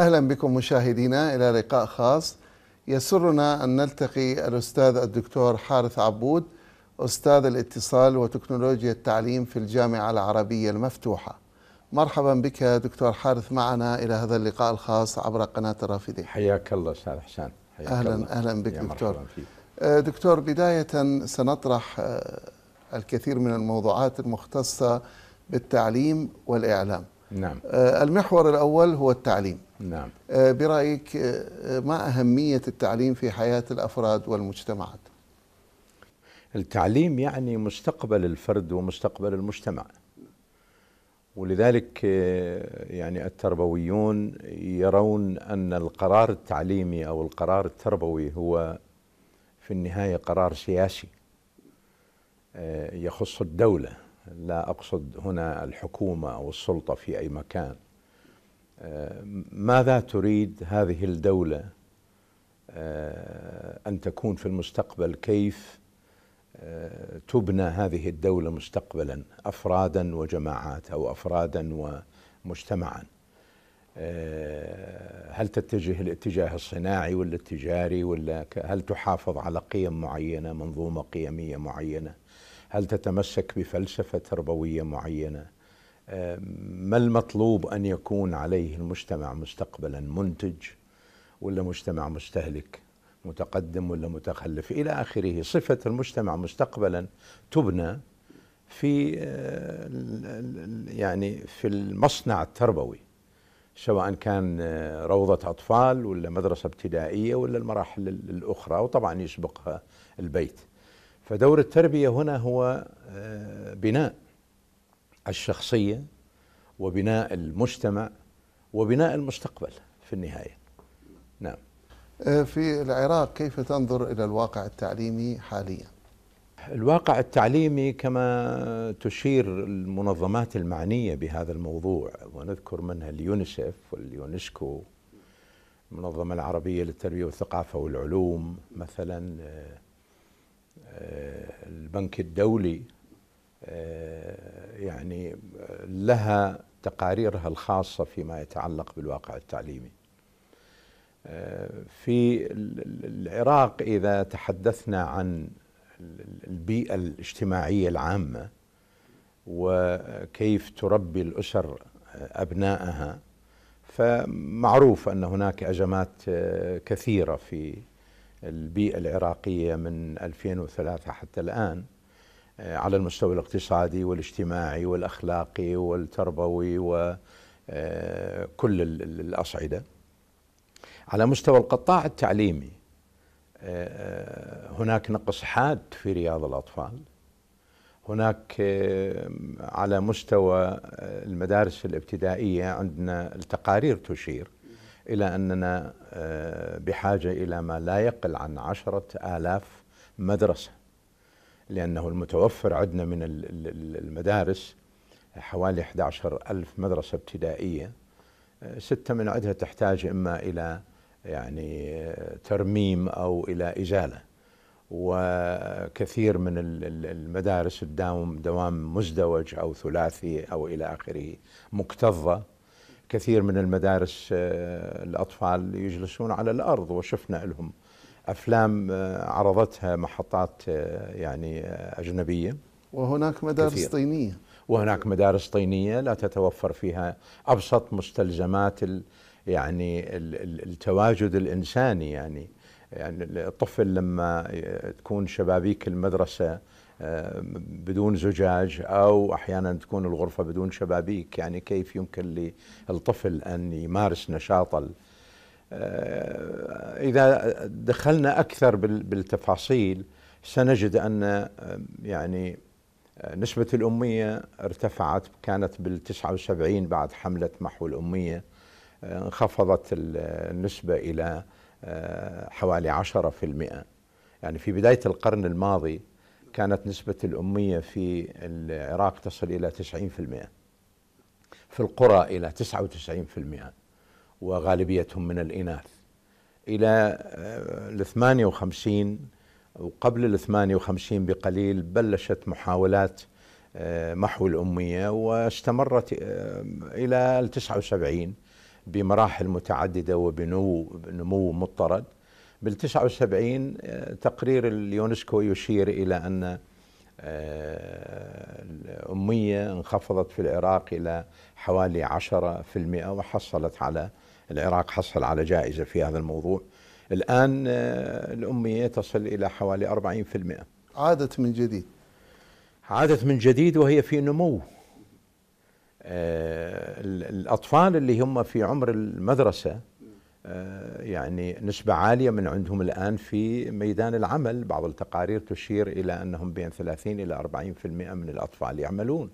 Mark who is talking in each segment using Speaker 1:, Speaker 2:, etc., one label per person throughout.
Speaker 1: أهلا بكم مشاهدينا إلى لقاء خاص يسرنا أن نلتقي الأستاذ الدكتور حارث عبود أستاذ الاتصال وتكنولوجيا التعليم في الجامعة العربية المفتوحة مرحبا بك دكتور حارث معنا إلى هذا اللقاء الخاص عبر قناة الرافدين حياك الله أستاذ حسان أهلا الله. أهلا بك دكتور أه، دكتور بداية سنطرح أه، الكثير من الموضوعات المختصة بالتعليم والإعلام نعم آه، المحور الأول هو التعليم نعم آه، برأيك آه، ما أهمية التعليم في حياة الأفراد والمجتمعات
Speaker 2: التعليم يعني مستقبل الفرد ومستقبل المجتمع ولذلك يعني التربويون يرون أن القرار التعليمي أو القرار التربوي هو في النهاية قرار سياسي يخص الدولة لا اقصد هنا الحكومه او السلطه في اي مكان آه، ماذا تريد هذه الدوله آه، ان تكون في المستقبل كيف آه، تبنى هذه الدوله مستقبلا افرادا وجماعات او افرادا ومجتمعا هل تتجه الاتجاه الصناعي ولا التجاري ولا هل تحافظ على قيم معينه منظومه قيميه معينه هل تتمسك بفلسفه تربويه معينه ما المطلوب ان يكون عليه المجتمع مستقبلا منتج ولا مجتمع مستهلك متقدم ولا متخلف الى اخره صفه المجتمع مستقبلا تبنى في أه، يعني في المصنع التربوي سواء كان أه، روضة أطفال ولا مدرسة ابتدائية ولا المراحل الأخرى وطبعا يسبقها البيت فدور التربية هنا هو آه، بناء الشخصية وبناء المجتمع وبناء المستقبل في النهاية نعم آه، في العراق كيف تنظر إلى الواقع التعليمي حاليا؟ الواقع التعليمي كما تشير المنظمات المعنية بهذا الموضوع ونذكر منها اليونيسف واليونسكو المنظمة العربية للتربية والثقافة والعلوم مثلا آه، آه، البنك الدولي آه، يعني لها تقاريرها الخاصة فيما يتعلق بالواقع التعليمي آه، في العراق إذا تحدثنا عن البيئة الاجتماعية العامة وكيف تربي الأسر أبنائها فمعروف أن هناك أزمات كثيرة في البيئة العراقية من 2003 حتى الآن آه، على المستوى الاقتصادي والاجتماعي والأخلاقي والتربوي وكل آه، الأصعدة على مستوى القطاع التعليمي آه، هناك نقص حاد في رياض الأطفال هناك على مستوى المدارس الابتدائية عندنا التقارير تشير إلى أننا آه، بحاجة إلى ما لا يقل عن عشرة آلاف مدرسة لأنه المتوفر عندنا من المدارس حوالي 11 ألف مدرسة ابتدائية آه، ستة من عدها تحتاج إما إلى يعني آه، ترميم أو إلى إزالة وكثير من المدارس الدوام دوام مزدوج أو ثلاثي أو إلى آخره مكتظة كثير من المدارس آه، الأطفال يجلسون على الأرض وشفنا لهم أفلام آه، عرضتها محطات آه، يعني أجنبية
Speaker 1: وهناك مدارس كثير.
Speaker 2: طينية وهناك مدارس طينية لا تتوفر فيها أبسط مستلزمات يعني التواجد الإنساني يعني يعني الطفل لما تكون شبابيك المدرسة بدون زجاج او احيانا تكون الغرفه بدون شبابيك يعني كيف يمكن للطفل ان يمارس نشاطه آه، اذا دخلنا اكثر بالتفاصيل سنجد ان آه، يعني آه، نسبة الأمية ارتفعت كانت بالتسعة وسبعين بعد حملة محو الأمية انخفضت النسبة إلى حوالي عشرة في المئة يعني في بداية القرن الماضي كانت نسبة الأمية في العراق تصل إلى 90% في القرى إلى 99% وغالبيتهم من الإناث إلى ال آه، 58 وقبل ال 58 بقليل بلشت محاولات آه، محو الأمية واستمرت آه، إلى ال 79 بمراحل متعددة وبنمو مضطرد بال 79 آه، تقرير اليونسكو يشير الى ان آه، الأمية انخفضت في العراق إلى حوالي 10% وحصلت على العراق حصل على جائزة في هذا الموضوع الآن آه، الأمية تصل إلى حوالي 40% عادت من جديد عادت من جديد وهي في نمو الأطفال اللي هم في عمر المدرسة آه، يعني نسبة عالية من عندهم الآن في ميدان العمل بعض التقارير تشير إلى أنهم بين 30 إلى 40% من الأطفال يعملون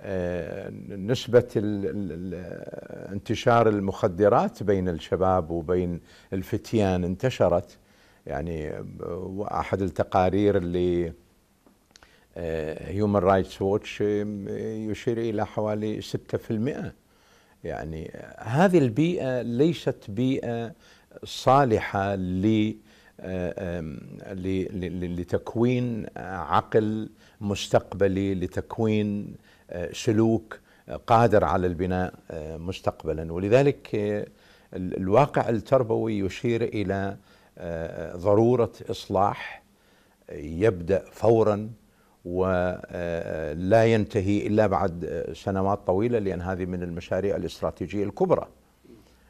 Speaker 2: آه، نسبة انتشار المخدرات بين الشباب وبين الفتيان انتشرت يعني أحد التقارير اللي هيومن رايتس ووتش يشير إلى حوالي 6% يعني هذه البيئة ليست بيئة صالحة ل آه، لتكوين عقل مستقبلي لتكوين آه، سلوك آه، قادر على البناء مستقبلا ولذلك الواقع التربوي يشير الى ضروره اصلاح يبدا فورا ولا ينتهي إلا بعد سنوات طويلة لأن هذه من المشاريع الاستراتيجية الكبرى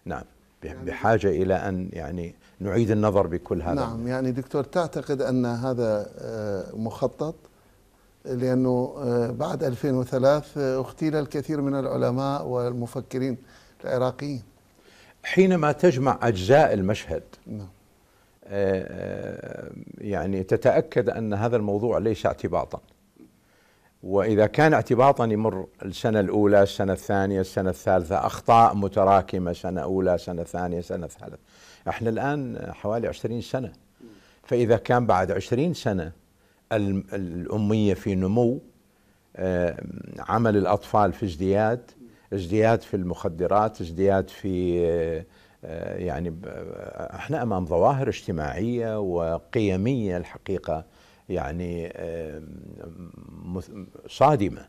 Speaker 2: نعم يعني بحاجة إلى أن يعني نعيد النظر بكل هذا نعم
Speaker 1: يعني دكتور تعتقد أن هذا آه، مخطط لأنه آه، بعد 2003 اغتيل آه، الكثير من العلماء والمفكرين العراقيين
Speaker 2: حينما تجمع أجزاء المشهد نعم آه، آه، يعني تتأكد أن هذا الموضوع ليس اعتباطا وإذا كان اعتباطا يمر السنة الأولى السنة الثانية السنة الثالثة أخطاء متراكمة سنة أولى سنة ثانية سنة ثالثة احنا الآن حوالي عشرين سنة فإذا كان بعد عشرين سنة الأمية في نمو آه، عمل الأطفال في ازدياد ازدياد في المخدرات ازدياد في آه، يعني آه، احنا امام ظواهر اجتماعيه وقيميه الحقيقه يعني صادمه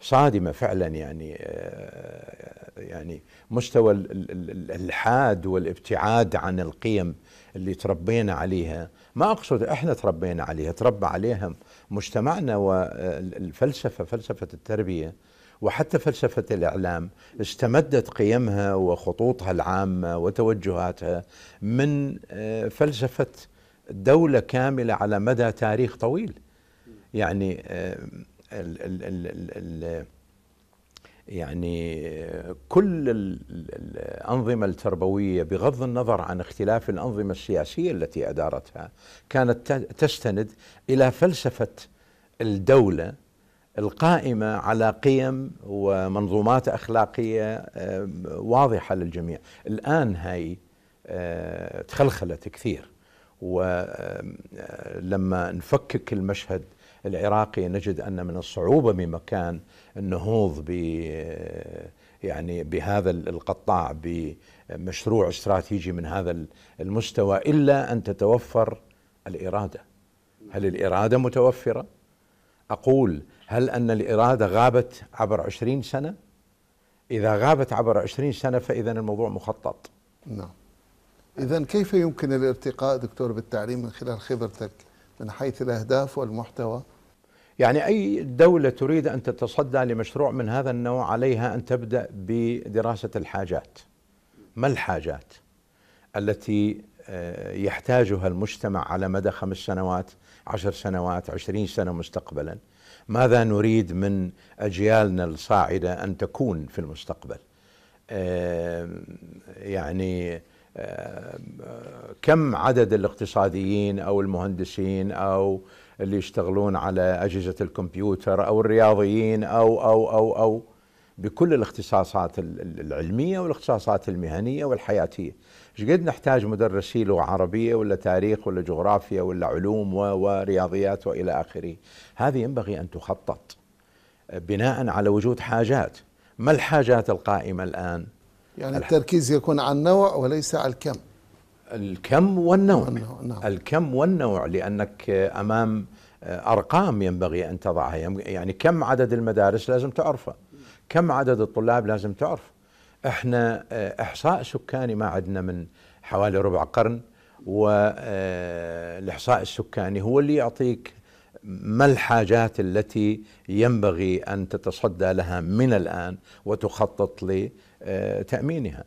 Speaker 2: صادمه فعلا يعني آه، يعني مستوى الالحاد والابتعاد عن القيم اللي تربينا عليها ما اقصد احنا تربينا عليها تربى عليها مجتمعنا والفلسفه فلسفه التربيه وحتى فلسفة الإعلام استمدت قيمها وخطوطها العامة وتوجهاتها من آه، فلسفة دولة كاملة على مدى تاريخ طويل يعني الـ آه، الـ الـ الـ الـ يعني آه، كل الأنظمة التربوية بغض النظر عن اختلاف الأنظمة السياسية التي أدارتها كانت تستند إلى فلسفة الدولة القائمة على قيم ومنظومات أخلاقية آه، واضحة للجميع الآن هاي آه، تخلخلت كثير ولما آه، نفكك المشهد العراقي نجد أن من الصعوبة بمكان النهوض ب يعني بهذا القطاع بمشروع استراتيجي من هذا المستوى إلا أن تتوفر الإرادة هل الإرادة متوفرة؟ أقول هل أن الإرادة غابت عبر عشرين سنة إذا غابت عبر عشرين سنة فإذا الموضوع مخطط نعم
Speaker 1: إذا كيف يمكن الارتقاء دكتور بالتعليم من خلال خبرتك
Speaker 2: من حيث الأهداف والمحتوى يعني أي دولة تريد أن تتصدى لمشروع من هذا النوع عليها أن تبدأ بدراسة الحاجات ما الحاجات التي آه، يحتاجها المجتمع على مدى خمس سنوات عشر سنوات عشرين سنة مستقبلا ماذا نريد من اجيالنا الصاعده ان تكون في المستقبل آه، يعني آه، كم عدد الاقتصاديين او المهندسين او اللي يشتغلون على اجهزه الكمبيوتر او الرياضيين او او او او بكل الاختصاصات العلميه والاختصاصات المهنيه والحياتيه ايش قد نحتاج مدرسي لغه عربيه ولا تاريخ ولا جغرافيا ولا علوم ورياضيات والى اخره هذه ينبغي ان تخطط بناء على وجود حاجات ما الحاجات القائمه الان يعني الح... التركيز يكون على النوع وليس على الكم الكم والنوع, والنوع. نعم. الكم والنوع لانك امام ارقام ينبغي ان تضعها يعني كم عدد المدارس لازم تعرفه كم عدد الطلاب لازم تعرفه احنا آه، احصاء سكاني ما عندنا من حوالي ربع قرن والاحصاء آه، السكاني هو اللي يعطيك ما الحاجات التي ينبغي ان تتصدى لها من الان وتخطط لتامينها. آه،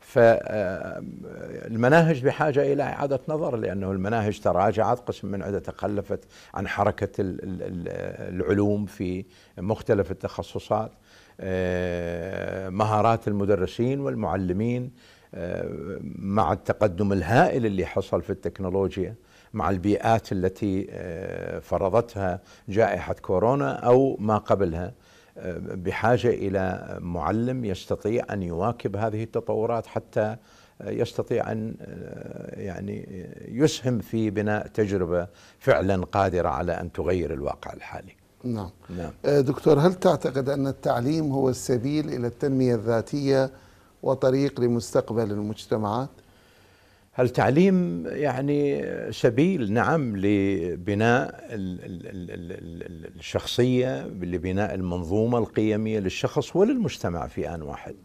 Speaker 2: فالمناهج بحاجة إلى إعادة نظر لأنه المناهج تراجعت قسم من عدة تخلفت عن حركة العلوم في مختلف التخصصات آه، مهارات المدرسين والمعلمين آه، مع التقدم الهائل اللي حصل في التكنولوجيا مع البيئات التي آه، فرضتها جائحة كورونا أو ما قبلها بحاجة إلى معلم يستطيع أن يواكب هذه التطورات حتى يستطيع أن يعني يسهم في بناء تجربة فعلا قادرة على أن تغير الواقع الحالي نعم. نعم
Speaker 1: آه، دكتور هل تعتقد أن التعليم هو السبيل إلى التنمية الذاتية وطريق لمستقبل
Speaker 2: المجتمعات؟ هل تعليم يعني سبيل نعم لبناء الشخصية لبناء المنظومة القيمية للشخص وللمجتمع في آن واحد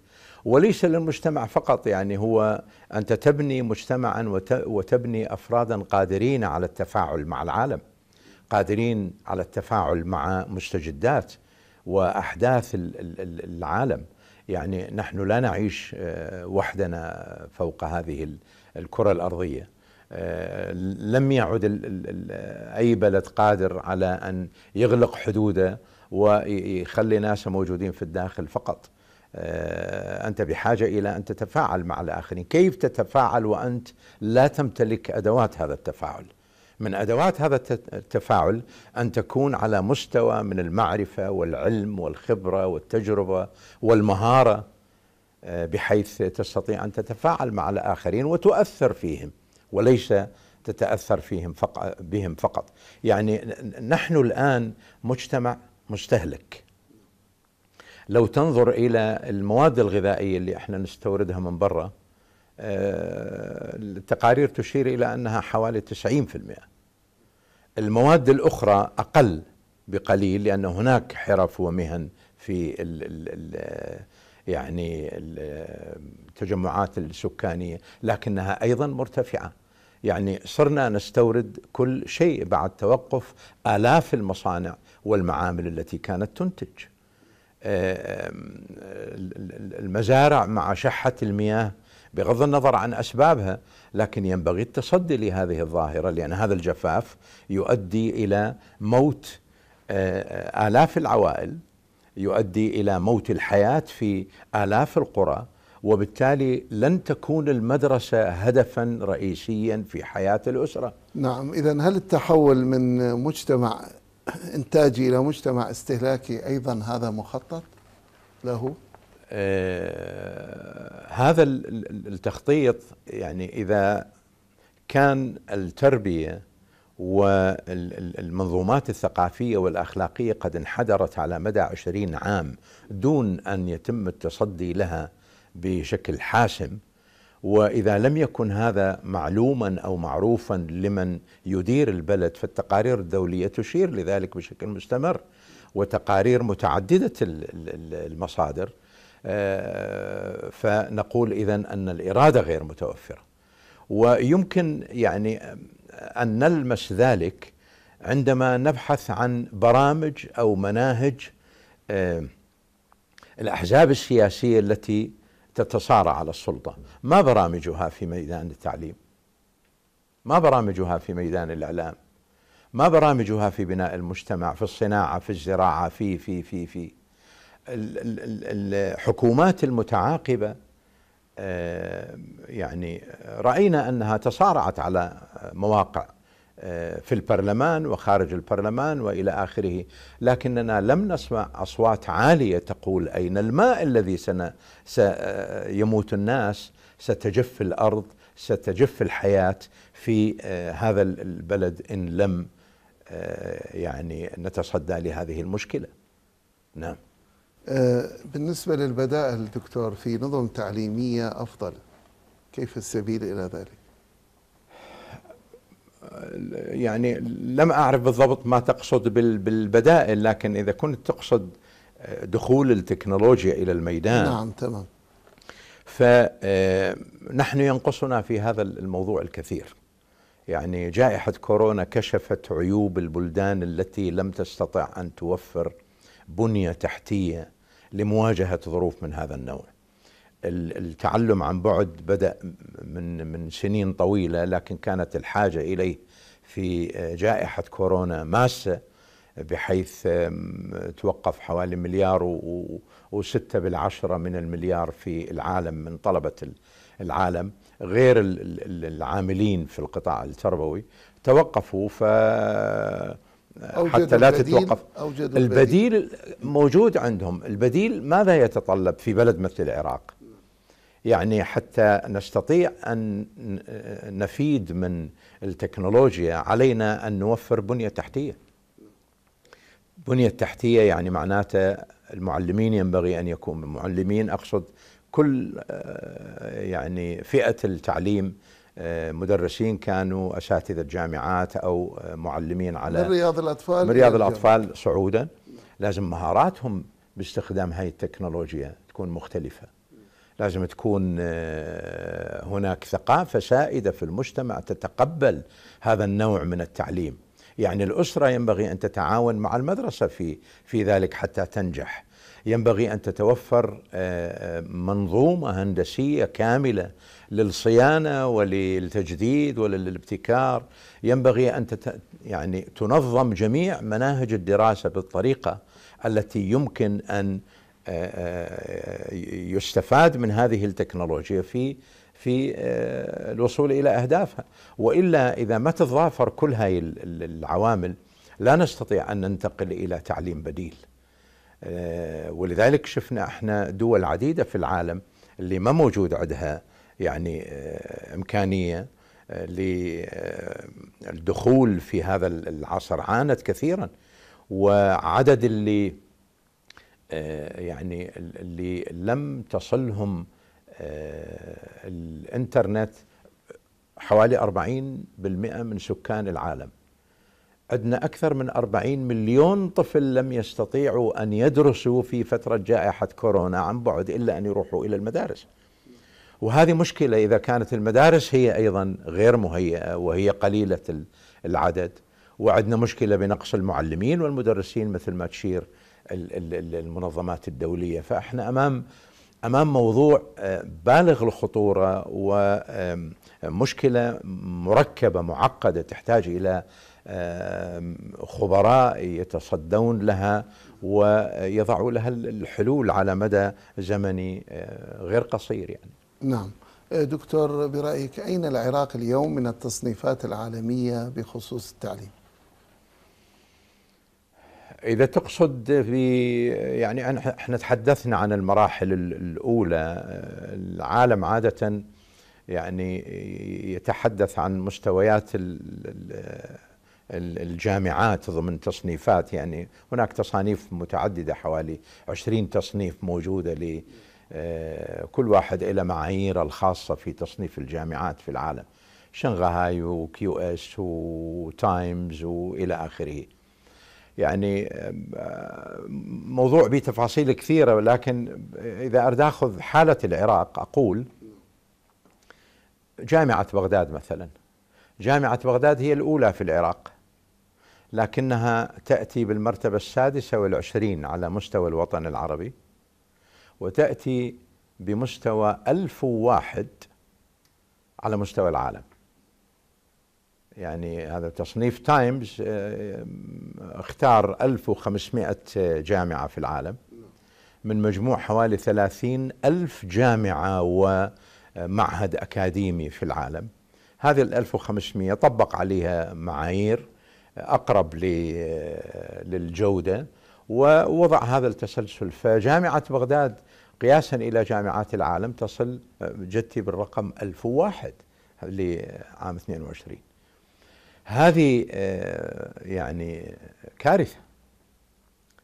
Speaker 2: وليس للمجتمع فقط يعني هو أنت تبني مجتمعا وتبني أفرادا قادرين على التفاعل مع العالم قادرين على التفاعل مع مستجدات واحداث العالم يعني نحن لا نعيش آه، وحدنا فوق هذه الكره الارضيه آه، لم يعد اي بلد قادر على ان يغلق حدوده ويخلي ناسه موجودين في الداخل فقط آه، انت بحاجه الى ان تتفاعل مع الاخرين كيف تتفاعل وانت لا تمتلك ادوات هذا التفاعل من ادوات هذا التفاعل ان تكون على مستوى من المعرفه والعلم والخبره والتجربه والمهاره آه، بحيث تستطيع ان تتفاعل مع الاخرين وتؤثر فيهم وليس تتاثر فيهم فقط بهم فقط، يعني نحن الان مجتمع مستهلك. لو تنظر الى المواد الغذائيه اللي احنا نستوردها من برا التقارير تشير إلى أنها حوالي 90% المواد الأخرى أقل بقليل لأن هناك حرف ومهن في ال ال ال يعني التجمعات السكانية لكنها أيضا مرتفعة يعني صرنا نستورد كل شيء بعد توقف آلاف المصانع والمعامل التي كانت تنتج آه، المزارع مع شحة المياه بغض النظر عن اسبابها لكن ينبغي التصدي لهذه الظاهره لان هذا الجفاف يؤدي الى موت آه، آه، الاف العوائل يؤدي الى موت الحياه في الاف القرى وبالتالي لن تكون المدرسه هدفا رئيسيا في حياه الاسره.
Speaker 1: نعم، اذا هل التحول من مجتمع انتاجي الى مجتمع استهلاكي ايضا هذا مخطط له؟
Speaker 2: آه، هذا التخطيط يعني اذا كان التربيه والمنظومات الثقافية والأخلاقية قد انحدرت على مدى عشرين عام دون أن يتم التصدي لها بشكل حاسم وإذا لم يكن هذا معلوما أو معروفا لمن يدير البلد فالتقارير الدولية تشير لذلك بشكل مستمر وتقارير متعددة المصادر آه، فنقول إذا أن الإرادة غير متوفرة ويمكن يعني أن نلمس ذلك عندما نبحث عن برامج أو مناهج آه، الأحزاب السياسية التي تتصارع على السلطة ما برامجها في ميدان التعليم ما برامجها في ميدان الإعلام ما برامجها في بناء المجتمع في الصناعة في الزراعة في في في في, في الحكومات المتعاقبه آه، يعني راينا انها تصارعت على مواقع آه، في البرلمان وخارج البرلمان والى اخره، لكننا لم نسمع اصوات عاليه تقول اين الماء الذي سن سيموت آه، الناس، ستجف الارض، ستجف الحياه في هذا البلد ان لم يعني نتصدى لهذه المشكله. نعم.
Speaker 1: آه، بالنسبة للبدائل دكتور في نظم تعليمية أفضل
Speaker 2: كيف السبيل إلى ذلك؟ يعني لم أعرف بالضبط ما تقصد بالبدائل لكن إذا كنت تقصد آه، دخول التكنولوجيا إلى الميدان نعم تمام فنحن آه، ينقصنا في هذا الموضوع الكثير يعني جائحة كورونا كشفت عيوب البلدان التي لم تستطع أن توفر بنية تحتية لمواجهه ظروف من هذا النوع. التعلم عن بعد بدا من من سنين طويله لكن كانت الحاجه اليه في جائحه كورونا ماسه بحيث توقف حوالي مليار وستة بالعشرة من المليار في العالم من طلبة العالم غير العاملين في القطاع التربوي توقفوا ف حتى لا تتوقف البديل, البديل موجود عندهم البديل ماذا يتطلب في بلد مثل العراق يعني حتى نستطيع أن نفيد من التكنولوجيا علينا أن نوفر بنية تحتية بنية تحتية يعني معناته المعلمين ينبغي أن يكون معلمين أقصد كل آه، يعني فئة التعليم مدرسين كانوا اساتذه جامعات او معلمين على من رياض
Speaker 1: الاطفال من رياض الاطفال
Speaker 2: صعودا لازم مهاراتهم باستخدام هاي التكنولوجيا تكون مختلفه لازم تكون آه، هناك ثقافه سائده في المجتمع تتقبل هذا النوع من التعليم يعني الاسره ينبغي ان تتعاون مع المدرسه في في ذلك حتى تنجح ينبغي أن تتوفر آه، آه، منظومة هندسية كاملة للصيانة وللتجديد وللابتكار ينبغي أن تت يعني تنظم جميع مناهج الدراسة بالطريقة التي يمكن أن آه، يستفاد من هذه التكنولوجيا في في الوصول الى اهدافها والا اذا ما تضافر كل هاي العوامل لا نستطيع ان ننتقل الى تعليم بديل آه، ولذلك شفنا احنا دول عديده في العالم اللي ما موجود عندها يعني آه، امكانيه آه، للدخول في هذا العصر عانت كثيرا وعدد اللي يعني اللي لم تصلهم الانترنت حوالي 40% من سكان العالم عندنا أكثر من 40 مليون طفل لم يستطيعوا أن يدرسوا في فترة جائحة كورونا عن بعد إلا أن يروحوا إلى المدارس وهذه مشكلة إذا كانت المدارس هي أيضا غير مهيئة وهي قليلة العدد وعندنا مشكلة بنقص المعلمين والمدرسين مثل ما تشير المنظمات الدولية فإحنا أمام امام موضوع آه، بالغ الخطوره ومشكله مركبه معقده تحتاج الى خبراء يتصدون لها ويضعوا لها الحلول على مدى زمني آه، غير قصير يعني
Speaker 1: نعم آه، دكتور برأيك أين العراق اليوم من التصنيفات العالمية بخصوص التعليم؟
Speaker 2: إذا تقصد في يعني احنا تحدثنا عن المراحل الأولى آه، العالم عادة يعني يتحدث عن مستويات الجامعات ضمن تصنيفات يعني هناك تصانيف متعددة حوالي 20 تصنيف موجودة ل آه، كل واحد إلى معاييره الخاصة في تصنيف الجامعات في العالم شنغهاي وكيو اس وتايمز والى اخره يعني آه، موضوع بتفاصيل كثيره ولكن اذا اريد اخذ حاله العراق اقول جامعه بغداد مثلا جامعه بغداد هي الاولى في العراق لكنها تأتي بالمرتبة السادسة والعشرين على مستوى الوطن العربي وتأتي بمستوى ألف واحد على مستوى العالم يعني هذا تصنيف تايمز آه، اختار 1500 جامعة في العالم من مجموع حوالي 30 ألف جامعة ومعهد آه، أكاديمي في العالم هذه ال 1500 طبق عليها معايير أقرب للجودة ووضع هذا التسلسل فجامعة بغداد قياسا إلى جامعات العالم تصل جتي بالرقم 1001 لعام 22 هذه آه، يعني كارثة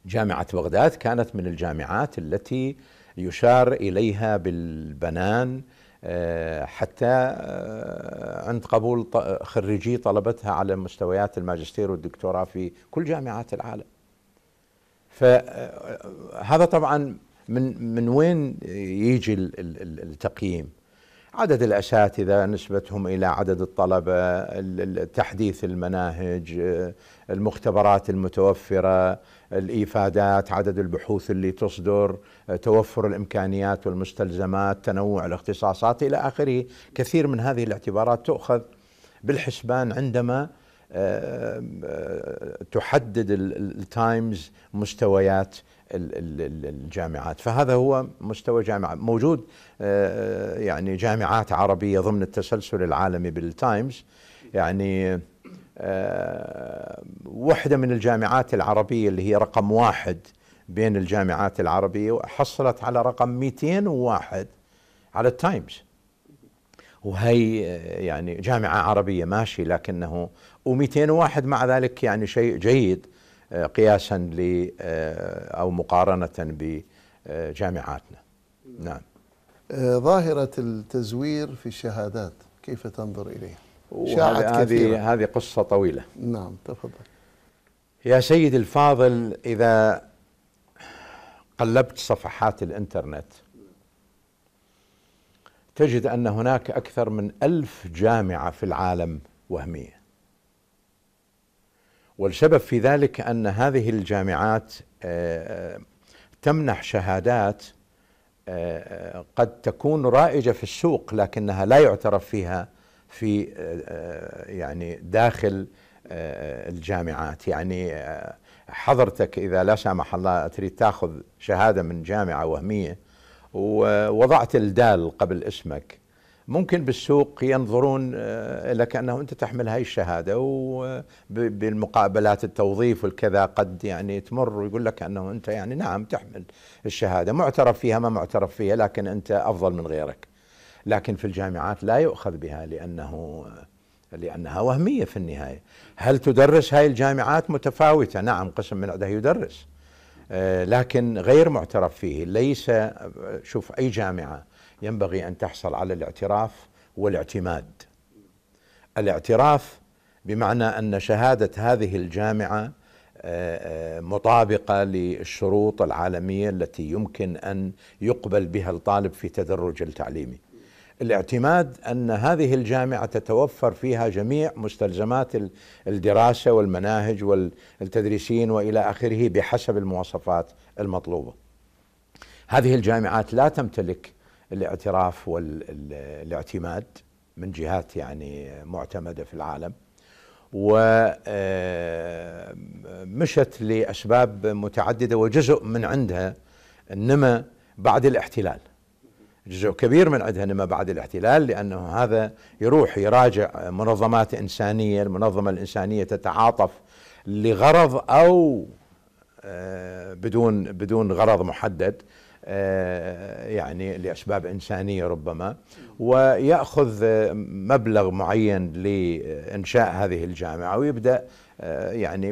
Speaker 2: جامعة بغداد كانت من الجامعات التي يشار إليها بالبنان آه، حتى آه، عند قبول خريجي طلبتها على مستويات الماجستير والدكتوراه في كل جامعات العالم فهذا آه، طبعا من من وين يجي التقييم عدد الاساتذه نسبتهم الى عدد الطلبه تحديث المناهج المختبرات المتوفره الايفادات عدد البحوث اللي تصدر توفر الامكانيات والمستلزمات تنوع الاختصاصات الى اخره كثير من هذه الاعتبارات تؤخذ بالحسبان عندما آه، آه، تحدد التايمز مستويات الجامعات فهذا هو مستوى جامعة موجود آه، آه، يعني جامعات عربية ضمن التسلسل العالمي بالتايمز يعني آه، واحدة من الجامعات العربية اللي هي رقم واحد بين الجامعات العربية حصلت على رقم 201 على التايمز وهي يعني جامعة عربية ماشي لكنه و201 مع ذلك يعني شيء جيد قياسا ل آه، او مقارنه بجامعاتنا. نعم.
Speaker 1: آه، ظاهره التزوير في الشهادات كيف تنظر اليها؟ شاعت هذه
Speaker 2: هذه قصه طويله. نعم تفضل. يا سيدي الفاضل اذا قلبت صفحات الانترنت تجد أن هناك أكثر من ألف جامعة في العالم وهمية والسبب في ذلك ان هذه الجامعات آه، آه، تمنح شهادات آه، قد تكون رائجه في السوق لكنها لا يعترف فيها في يعني داخل الجامعات يعني حضرتك اذا لا سمح الله تريد تاخذ شهاده من جامعه وهميه ووضعت الدال قبل اسمك ممكن بالسوق ينظرون آه، لك انه انت تحمل هاي الشهاده وبالمقابلات التوظيف والكذا قد يعني تمر ويقول لك انه انت يعني نعم تحمل الشهاده معترف فيها ما معترف فيها لكن انت افضل من غيرك. لكن في الجامعات لا يؤخذ بها لانه لانها وهميه في النهايه. هل تدرس هاي الجامعات متفاوته؟ نعم قسم من عندها يدرس. آه، لكن غير معترف فيه، ليس آه، شوف اي جامعه ينبغي ان تحصل على الاعتراف والاعتماد. الاعتراف بمعنى ان شهاده هذه الجامعه آه، آه، مطابقه للشروط العالميه التي يمكن ان يقبل بها الطالب في تدرج التعليمي. الاعتماد ان هذه الجامعه تتوفر فيها جميع مستلزمات الدراسه والمناهج والتدريسين والى اخره بحسب المواصفات المطلوبه. هذه الجامعات لا تمتلك الاعتراف والاعتماد من جهات يعني معتمده في العالم ومشت آه، لاسباب متعدده وجزء من عندها النمى بعد الاحتلال جزء كبير من عندها نما بعد الاحتلال لانه هذا يروح يراجع منظمات انسانيه، المنظمه الانسانيه تتعاطف لغرض او آه، بدون بدون غرض محدد آه، يعني لأسباب إنسانية ربما ويأخذ مبلغ معين لإنشاء هذه الجامعة ويبدأ آه، يعني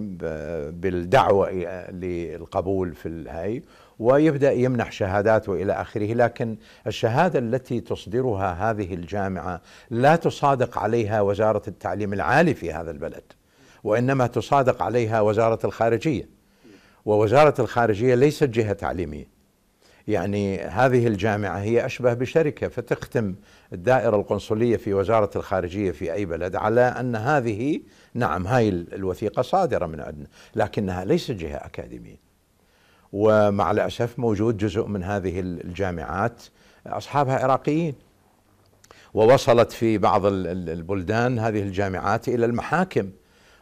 Speaker 2: بالدعوة للقبول في الهاي ويبدأ يمنح شهادات وإلى آخره لكن الشهادة التي تصدرها هذه الجامعة لا تصادق عليها وزارة التعليم العالي في هذا البلد وإنما تصادق عليها وزارة الخارجية ووزارة الخارجية ليست جهة تعليمية يعني هذه الجامعة هي أشبه بشركة فتختم الدائرة القنصلية في وزارة الخارجية في أي بلد على أن هذه نعم هاي الوثيقة صادرة من عندنا لكنها ليست جهة أكاديمية ومع الأسف موجود جزء من هذه الجامعات أصحابها عراقيين ووصلت في بعض البلدان هذه الجامعات إلى المحاكم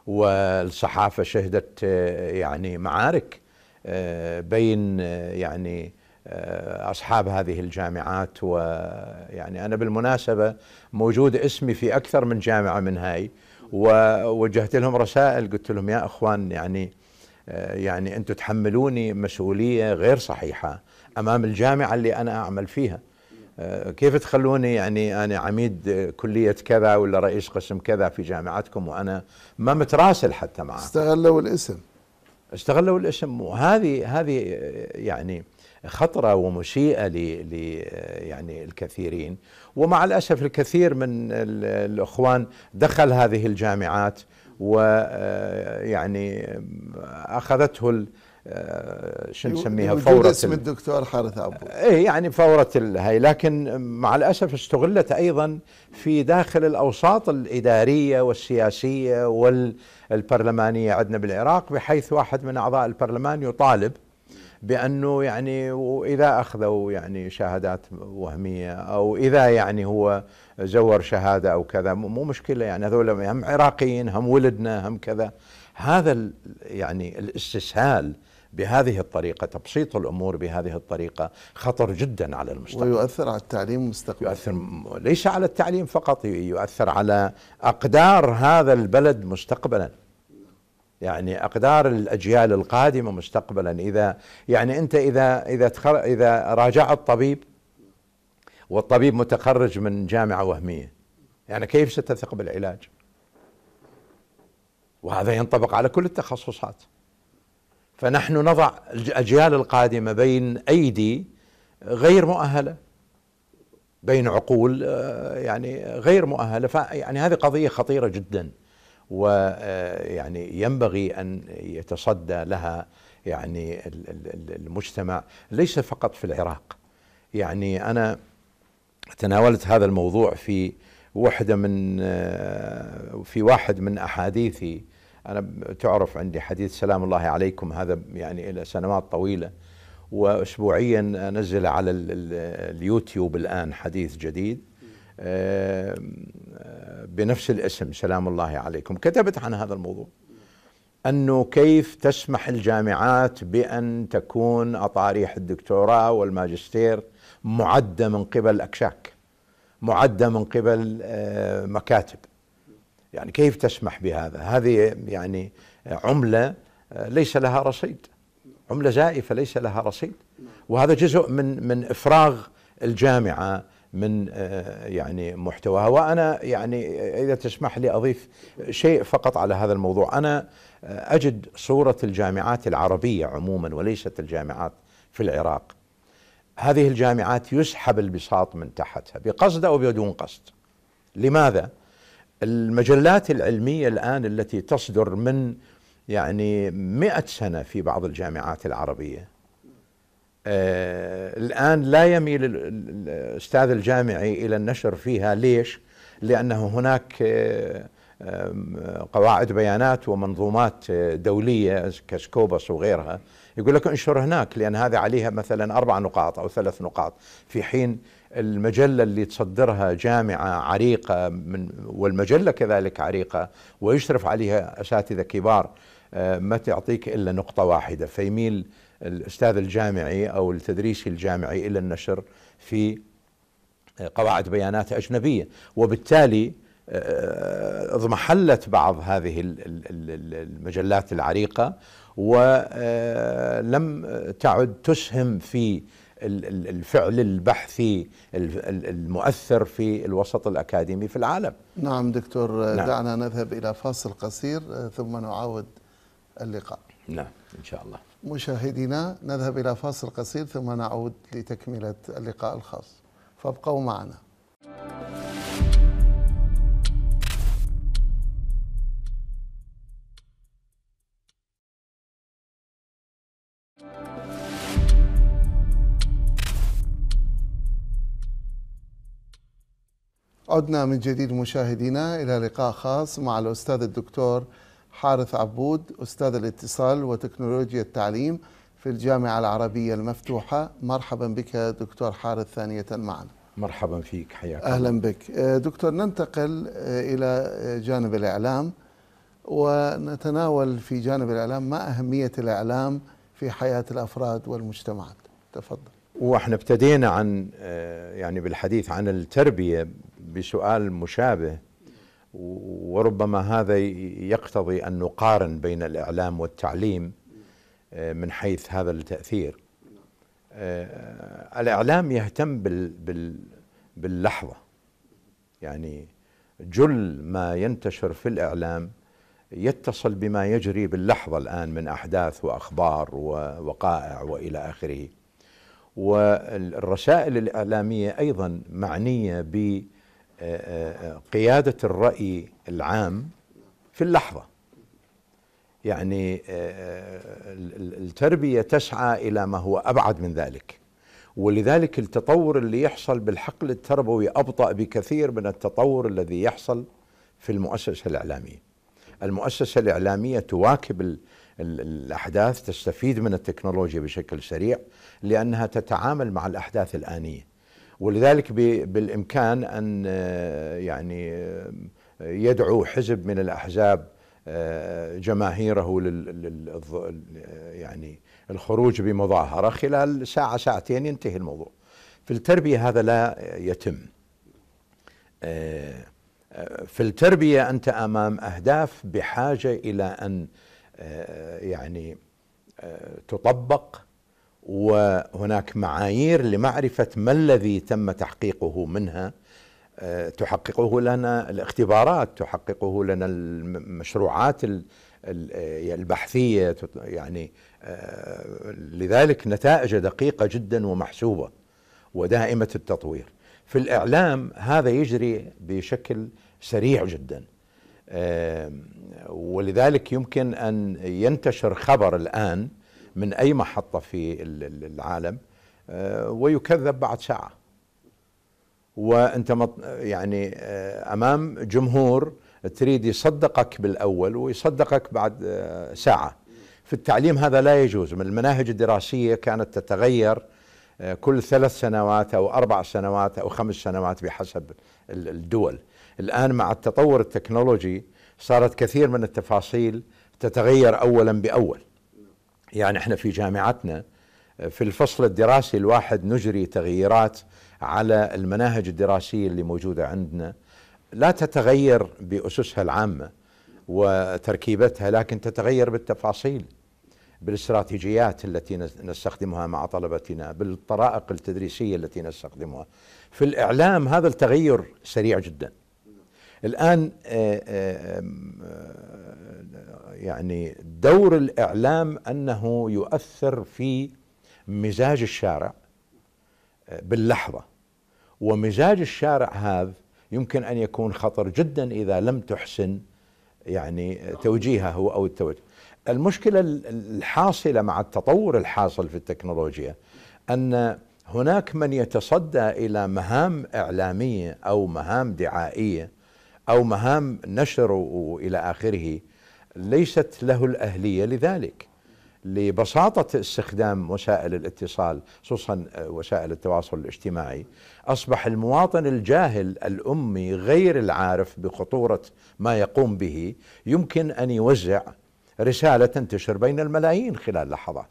Speaker 2: والصحافة شهدت آه، يعني معارك آه، بين آه، يعني آه، اصحاب هذه الجامعات ويعني انا بالمناسبه موجود اسمي في اكثر من جامعه من هاي ووجهت لهم رسائل قلت لهم يا اخوان يعني آه، يعني انتم تحملوني مسؤوليه غير صحيحه امام الجامعه اللي انا اعمل فيها آه، كيف تخلوني يعني انا عميد كليه كذا ولا رئيس قسم كذا في جامعتكم وانا ما متراسل حتى معهم استغلوا الاسم استغلوا الاسم وهذه هذه يعني خطرة ومسيئة ل يعني الكثيرين ومع الأسف الكثير من الأخوان دخل هذه الجامعات ويعني آه، أخذته آه، شو نسميها فورة اسم الدكتور حارث أبو إيه يعني فورة هاي لكن مع الأسف استغلت أيضا في داخل الأوساط الإدارية والسياسية والبرلمانية عندنا بالعراق بحيث واحد من أعضاء البرلمان يطالب بانه يعني واذا اخذوا يعني شهادات وهميه او اذا يعني هو زور شهاده او كذا مو مشكله يعني هذول هم عراقيين هم ولدنا هم كذا هذا يعني الاستسهال بهذه الطريقة تبسيط الأمور بهذه الطريقة خطر جدا على المستقبل ويؤثر على التعليم المستقبل يؤثر ليس على التعليم فقط يؤثر على أقدار هذا البلد مستقبلا يعني اقدار الاجيال القادمه مستقبلا اذا يعني انت اذا اذا تخر اذا راجعت طبيب والطبيب متخرج من جامعه وهميه يعني كيف ستثق بالعلاج؟ وهذا ينطبق على كل التخصصات فنحن نضع الاجيال القادمه بين ايدي غير مؤهله بين عقول آه، يعني غير مؤهله يعني هذه قضيه خطيره جدا ويعني آه، ينبغي ان يتصدى لها يعني المجتمع ليس فقط في العراق يعني انا تناولت هذا الموضوع في وحده من آه، في واحد من احاديثي انا تعرف عندي حديث سلام الله عليكم هذا يعني الى سنوات طويله واسبوعيا انزل على اليوتيوب الان حديث جديد بنفس الاسم سلام الله عليكم كتبت عن هذا الموضوع انه كيف تسمح الجامعات بان تكون اطاريح الدكتوراه والماجستير معده من قبل اكشاك معده من قبل مكاتب يعني كيف تسمح بهذا هذه يعني عمله ليس لها رصيد عمله زائفه ليس لها رصيد وهذا جزء من من افراغ الجامعه من آه، يعني محتواها وانا يعني آه، اذا تسمح لي اضيف شيء فقط على هذا الموضوع انا آه، اجد صوره الجامعات العربيه عموما وليست الجامعات في العراق هذه الجامعات يسحب البساط من تحتها بقصد او بدون قصد لماذا المجلات العلميه الان التي تصدر من يعني مئة سنه في بعض الجامعات العربيه آه، الآن لا يميل الأستاذ الجامعي إلى النشر فيها ليش؟ لأنه هناك آه، قواعد بيانات ومنظومات آه، دولية كسكوبس وغيرها يقول لك انشر هناك لأن هذا عليها مثلا أربع نقاط أو ثلاث نقاط في حين المجلة اللي تصدرها جامعة عريقة من والمجلة كذلك عريقة ويشرف عليها أساتذة كبار ما تعطيك إلا نقطة واحدة فيميل الاستاذ الجامعي او التدريسي الجامعي الى النشر في آه، قواعد بيانات اجنبيه وبالتالي آه، اضمحلت بعض هذه المجلات العريقه ولم آه، تعد تسهم في الفعل البحثي المؤثر في الوسط الاكاديمي في العالم. نعم دكتور نعم. دعنا
Speaker 1: نذهب الى فاصل قصير ثم نعاود اللقاء. نعم ان شاء الله. مشاهدينا نذهب إلى فاصل قصير ثم نعود لتكملة اللقاء الخاص فابقوا معنا عدنا من جديد مشاهدينا إلى لقاء خاص مع الأستاذ الدكتور حارث عبود أستاذ الاتصال وتكنولوجيا التعليم في الجامعة العربية المفتوحة مرحبا بك دكتور حارث ثانية معنا مرحبا فيك حياك أهلا بك أه، دكتور ننتقل أه، إلى جانب الإعلام ونتناول في جانب الإعلام ما أهمية الإعلام في حياة الأفراد والمجتمعات
Speaker 2: تفضل واحنا ابتدينا عن أه، يعني بالحديث عن التربية بسؤال مشابه وربما هذا يقتضي ان نقارن بين الاعلام والتعليم آه، من حيث هذا التاثير آه، الاعلام يهتم بال باللحظه يعني جل ما ينتشر في الاعلام يتصل بما يجري باللحظه الان من احداث واخبار ووقائع والى اخره والرسائل الاعلاميه ايضا معنيه ب قيادة الرأي العام في اللحظة يعني آه، آه، التربية تسعى إلى ما هو أبعد من ذلك ولذلك التطور اللي يحصل بالحقل التربوي أبطأ بكثير من التطور الذي يحصل في المؤسسة الإعلامية المؤسسة الإعلامية تواكب الأحداث تستفيد من التكنولوجيا بشكل سريع لأنها تتعامل مع الأحداث الآنية ولذلك بالامكان ان آه، يعني آه، يدعو حزب من الاحزاب آه، جماهيره لل يعني الخروج بمظاهره خلال ساعه ساعتين ينتهي الموضوع. في التربيه هذا لا يتم. في التربيه انت امام اهداف بحاجه الى ان يعني تطبق وهناك معايير لمعرفة ما الذي تم تحقيقه منها آه، تحققه لنا الاختبارات تحققه لنا المشروعات آه، البحثية يعني آه، لذلك نتائج دقيقة جدا ومحسوبة ودائمة التطوير في الإعلام هذا يجري بشكل سريع جدا ولذلك يمكن أن ينتشر خبر الآن من أي محطة في العالم آه، ويكذب بعد ساعة وأنت يعني آه، أمام جمهور تريد يصدقك بالأول ويصدقك بعد آه، ساعة في التعليم هذا لا يجوز من المناهج الدراسية كانت تتغير كل ثلاث سنوات أو أربع سنوات أو خمس سنوات بحسب الدول الآن مع التطور التكنولوجي صارت كثير من التفاصيل تتغير أولا بأول يعني احنا في جامعتنا في الفصل الدراسي الواحد نجري تغييرات على المناهج الدراسيه اللي موجوده عندنا لا تتغير باسسها العامه وتركيبتها لكن تتغير بالتفاصيل بالاستراتيجيات التي نستخدمها مع طلبتنا بالطرائق التدريسيه التي نستخدمها في الاعلام هذا التغير سريع جدا الآن آه، آه، آه، يعني دور الإعلام أنه يؤثر في مزاج الشارع باللحظة ومزاج الشارع هذا يمكن أن يكون خطر جدا إذا لم تحسن يعني توجيهه أو التوجه المشكلة الحاصلة مع التطور الحاصل في التكنولوجيا أن هناك من يتصدى إلى مهام إعلامية أو مهام دعائية أو مهام نشر وإلى آخره ليست له الأهلية لذلك لبساطة استخدام وسائل الاتصال خصوصا آه، وسائل التواصل الاجتماعي أصبح المواطن الجاهل الأمي غير العارف بخطورة ما يقوم به يمكن أن يوزع رسالة تنتشر بين الملايين خلال لحظات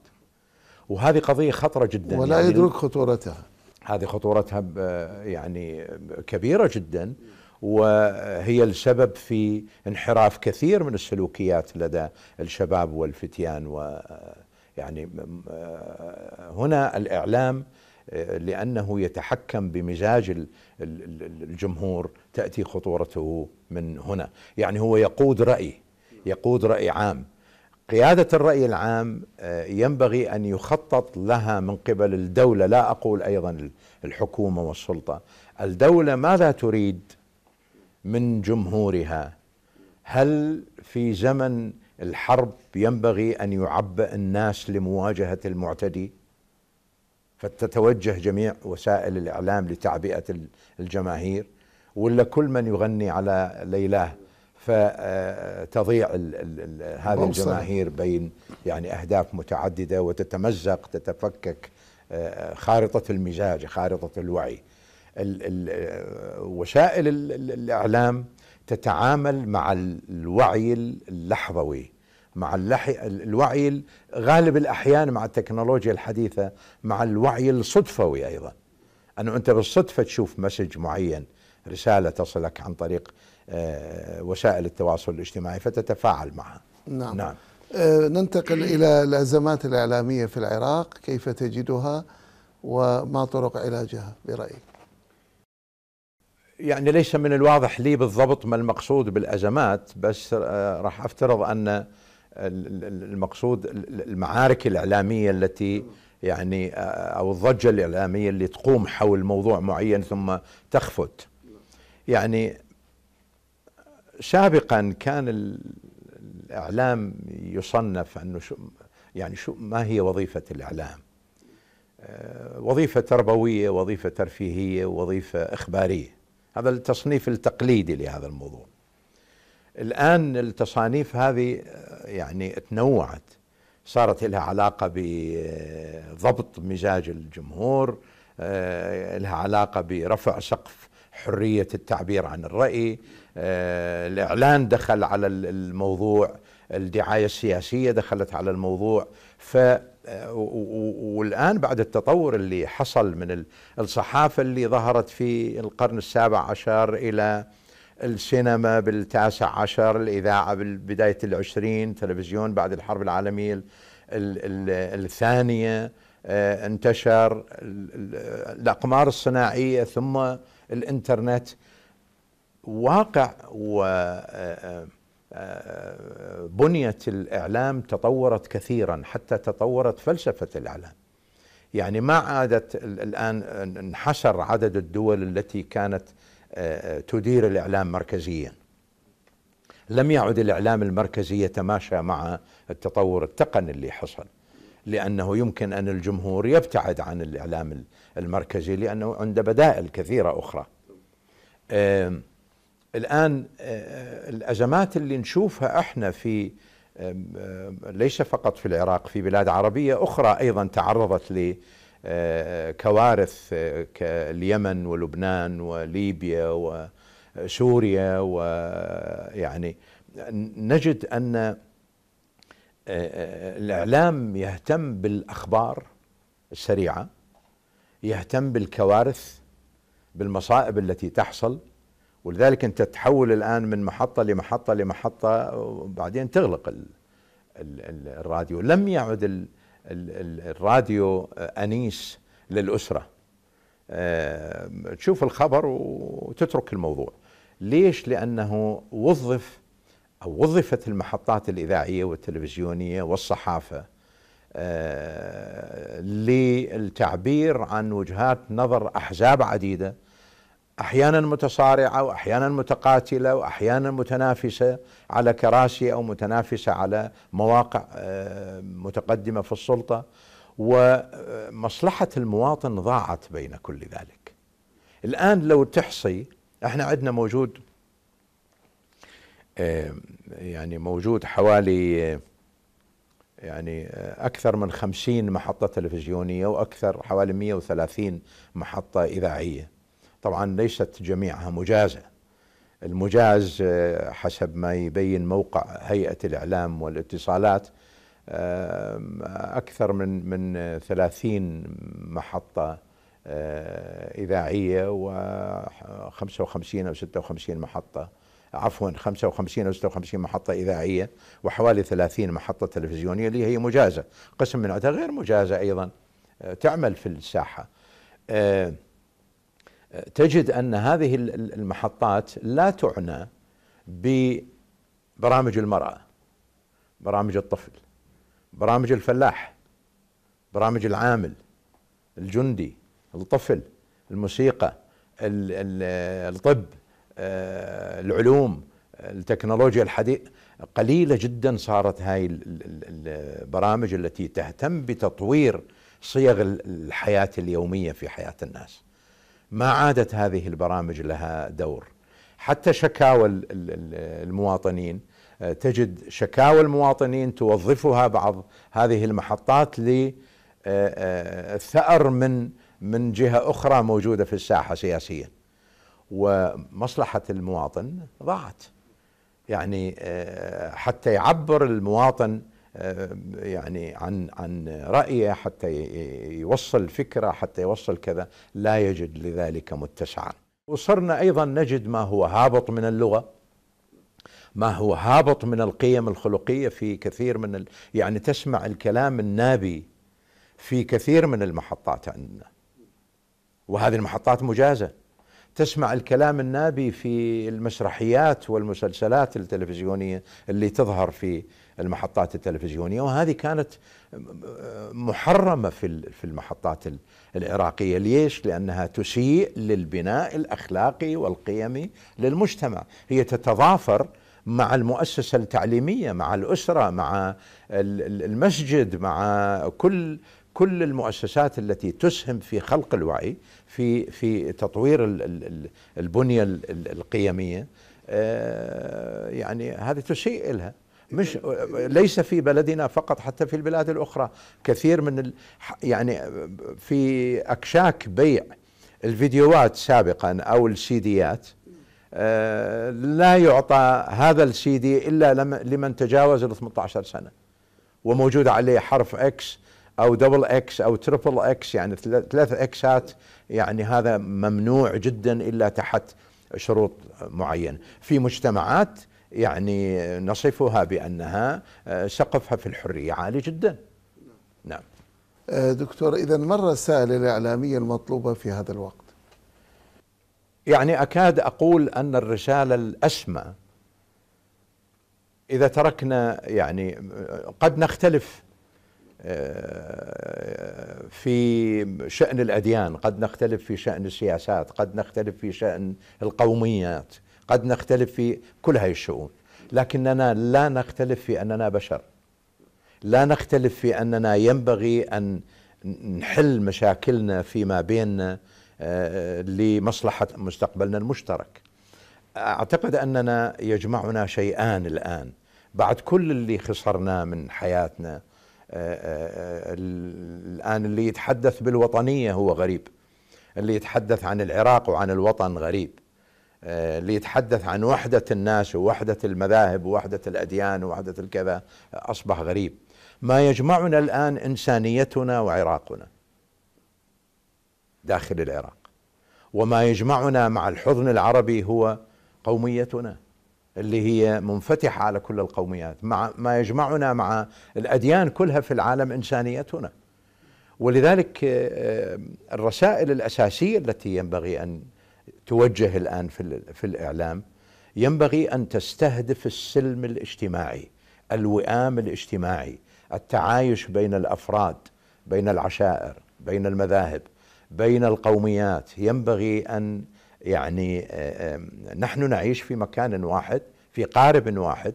Speaker 2: وهذه قضية خطرة جدا ولا يعني يدرك خطورتها هذه خطورتها آه، يعني كبيرة جدا وهي السبب في انحراف كثير من السلوكيات لدى الشباب والفتيان و يعني هنا الاعلام آه، لانه يتحكم بمزاج الجمهور تاتي خطورته من هنا يعني هو يقود راي يقود راي عام قياده الراي العام آه، ينبغي ان يخطط لها من قبل الدوله لا اقول ايضا الحكومه والسلطه الدوله ماذا تريد من جمهورها هل في زمن الحرب ينبغي ان يعبئ الناس لمواجهه المعتدي فتتوجه جميع وسائل الاعلام لتعبئه الجماهير ولا كل من يغني على ليلاه فتضيع هذه الجماهير بين يعني اهداف متعدده وتتمزق تتفكك آه، خارطه المزاج خارطه الوعي وسائل الاعلام تتعامل مع الوعي اللحظوي مع الوعي غالب الاحيان مع التكنولوجيا الحديثه مع الوعي الصدفوي ايضا انه انت بالصدفه تشوف مسج معين رساله تصلك عن طريق آه، وسائل التواصل الاجتماعي فتتفاعل معها
Speaker 1: نعم, نعم. أه ننتقل الى الازمات الاعلاميه في العراق كيف تجدها وما طرق علاجها برايك
Speaker 2: يعني ليس من الواضح لي بالضبط ما المقصود بالازمات بس آه، راح افترض ان المقصود المعارك الاعلاميه التي يعني آه، او الضجه الاعلاميه اللي تقوم حول موضوع معين ثم تخفت يعني سابقا كان الاعلام يصنف انه شو يعني شو ما هي وظيفه الاعلام آه، وظيفه تربويه وظيفه ترفيهيه وظيفه اخباريه هذا التصنيف التقليدي لهذا الموضوع الآن التصانيف هذه آه، يعني تنوعت صارت لها علاقة بضبط مزاج الجمهور آه، لها علاقة برفع سقف حرية التعبير عن الرأي آه، الإعلان دخل على الموضوع الدعاية السياسية دخلت على الموضوع ف والآن بعد التطور اللي حصل من الصحافة اللي ظهرت في القرن السابع عشر إلى السينما بالتاسع عشر الإذاعة بالبداية العشرين تلفزيون بعد الحرب العالمية الثانية آه، انتشر الأقمار الصناعية ثم الإنترنت واقع و آه، آه، بنية الإعلام تطورت كثيرا حتى تطورت فلسفة الإعلام يعني ما عادت الآن انحشر عدد الدول التي كانت آه، آه، تدير الإعلام مركزيا لم يعد الإعلام المركزي يتماشى مع التطور التقني اللي حصل لأنه يمكن أن الجمهور يبتعد عن الإعلام المركزي لأنه عنده بدائل كثيرة أخرى الآن آه، آه، الأزمات اللي نشوفها إحنا في ليس فقط في العراق في بلاد عربية أخرى أيضا تعرضت ل آه، كوارث كاليمن ولبنان وليبيا وسوريا ويعني نجد أن الإعلام يهتم بالأخبار السريعة يهتم بالكوارث بالمصائب التي تحصل ولذلك انت تحول الان من محطه لمحطه لمحطه وبعدين تغلق الـ الـ الـ الراديو لم يعد الـ الـ الراديو انيس للاسره أه تشوف الخبر وتترك الموضوع ليش لانه وظف او وظفت المحطات الاذاعيه والتلفزيونيه والصحافه أه للتعبير عن وجهات نظر احزاب عديده احيانا متصارعه واحيانا متقاتله واحيانا متنافسه على كراسي او متنافسه على مواقع آه، متقدمه في السلطه ومصلحه المواطن ضاعت بين كل ذلك. الان لو تحصي احنا عندنا موجود آه، يعني موجود حوالي يعني أكثر من خمسين محطة تلفزيونية وأكثر حوالي 130 محطة إذاعية طبعا ليست جميعها مجازة المجاز آه، حسب ما يبين موقع هيئة الإعلام والاتصالات آه، أكثر من من 30 محطة آه، إذاعية و55 أو 56 محطة عفوا 55 أو 56 محطة إذاعية وحوالي 30 محطة تلفزيونية اللي هي مجازة قسم منها غير مجازة أيضا تعمل في الساحة تجد ان هذه المحطات لا تعنى ببرامج المراه برامج الطفل برامج الفلاح برامج العامل الجندي الطفل الموسيقى الطب آه، العلوم التكنولوجيا الحديثة قليلة جدا صارت هاي البرامج التي تهتم بتطوير صيغ الحياة اليومية في حياة الناس ما عادت هذه البرامج لها دور حتى شكاوى المواطنين آه، تجد شكاوى المواطنين توظفها بعض هذه المحطات للثأر آه، آه، من من جهة أخرى موجودة في الساحة سياسيا ومصلحة المواطن ضاعت يعني حتى يعبر المواطن آه، يعني عن عن رايه حتى يوصل فكره حتى يوصل كذا لا يجد لذلك متسعا وصرنا ايضا نجد ما هو هابط من اللغه ما هو هابط من القيم الخلقيه في كثير من ال... يعني تسمع الكلام النابي في كثير من المحطات عندنا وهذه المحطات مجازه تسمع الكلام النابي في المسرحيات والمسلسلات التلفزيونيه اللي تظهر في المحطات التلفزيونيه وهذه كانت محرمه في المحطات العراقيه، ليش؟ لانها تسيء للبناء الاخلاقي والقيمي للمجتمع، هي تتضافر مع المؤسسه التعليميه، مع الاسره، مع المسجد، مع كل كل المؤسسات التي تسهم في خلق الوعي في في تطوير البنيه القيميه آه، يعني هذه تسيء لها مش ليس في بلدنا فقط حتى في البلاد الاخرى كثير من يعني في اكشاك بيع الفيديوهات سابقا او السيديات آه، لا يعطى هذا السيدي الا لمن تجاوز ال 18 سنه وموجود عليه حرف اكس او دبل اكس او تربل اكس يعني ثلاث اكسات يعني هذا ممنوع جدا الا تحت شروط معينه في مجتمعات يعني نصفها بانها آه، سقفها في الحريه عالي جدا نعم
Speaker 1: آه، دكتور اذا ما الرسائل الاعلاميه
Speaker 2: المطلوبه في هذا الوقت يعني اكاد اقول ان الرساله الاسمى اذا تركنا يعني آه، قد نختلف آه، في شأن الأديان قد نختلف في شأن السياسات قد نختلف في شأن القوميات قد نختلف في كل هذه الشؤون لكننا لا نختلف في أننا بشر لا نختلف في أننا ينبغي أن نحل مشاكلنا فيما بيننا آه، لمصلحة مستقبلنا المشترك أعتقد أننا يجمعنا شيئان الآن بعد كل اللي خسرناه من حياتنا آه، آه، آه، الآن اللي يتحدث بالوطنية هو غريب اللي يتحدث عن العراق وعن الوطن غريب اللي يتحدث عن وحدة الناس ووحدة المذاهب ووحدة الأديان ووحدة الكذا أصبح غريب ما يجمعنا الآن إنسانيتنا وعراقنا داخل العراق وما يجمعنا مع الحضن العربي هو قوميتنا اللي هي منفتحة على كل القوميات مع ما يجمعنا مع الأديان كلها في العالم إنسانيتنا ولذلك آه، آه، الرسائل الأساسية التي ينبغي أن توجه الآن في, في الإعلام ينبغي أن تستهدف السلم الاجتماعي الوئام الاجتماعي التعايش بين الأفراد بين العشائر بين المذاهب بين القوميات ينبغي أن يعني آه، نحن نعيش في مكان واحد في قارب واحد